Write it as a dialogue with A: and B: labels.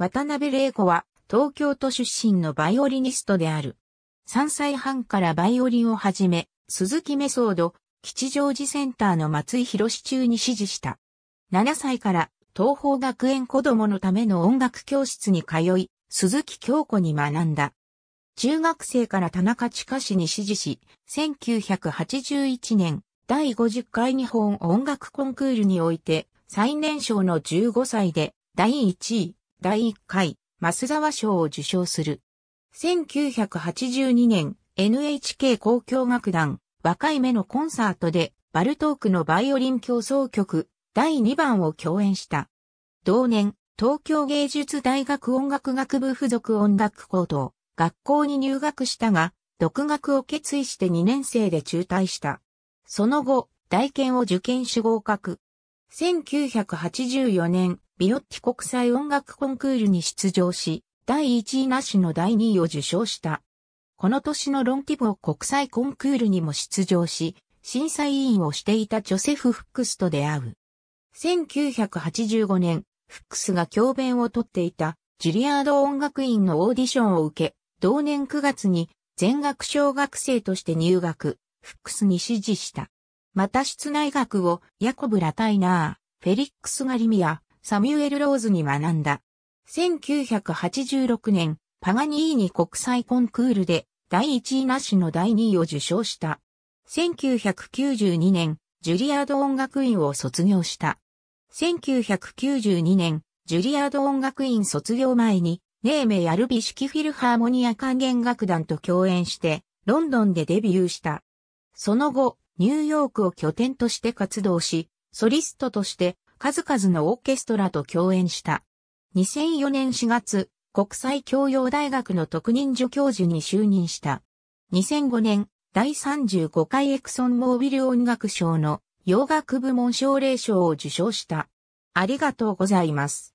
A: 渡辺玲子は東京都出身のバイオリニストである。3歳半からバイオリンを始め、鈴木メソード、吉祥寺センターの松井博士中に指示した。7歳から東方学園子供のための音楽教室に通い、鈴木京子に学んだ。中学生から田中下氏に指示し、1981年第50回日本音楽コンクールにおいて最年少の15歳で第1位、第1回、増沢賞を受賞する。1982年、NHK 交響楽団、若い目のコンサートで、バルトークのバイオリン競争曲、第2番を共演した。同年、東京芸術大学音楽学部附属音楽高等、学校に入学したが、独学を決意して2年生で中退した。その後、大研を受験し合格。1984年、ビロッティ国際音楽コンクールに出場し、第1位なしの第2位を受賞した。この年のロンティボ国際コンクールにも出場し、審査委員をしていたジョセフ・フックスと出会う。1985年、フックスが教鞭をとっていたジュリアード音楽院のオーディションを受け、同年9月に全学小学生として入学、フックスに指示した。また室内学をヤコブ・ラタイナー、フェリックス・ガリミア、サミュエル・ローズに学んだ。1986年、パガニーニ国際コンクールで第1位なしの第2位を受賞した。1992年、ジュリアード音楽院を卒業した。1992年、ジュリアード音楽院卒業前に、ネーメヤルビ式フィルハーモニア管弦楽団と共演して、ロンドンでデビューした。その後、ニューヨークを拠点として活動し、ソリストとして数々のオーケストラと共演した。2004年4月、国際教養大学の特任助教授に就任した。2005年、第35回エクソンモービル音楽賞の洋楽部門奨励賞を受賞した。ありがとうございます。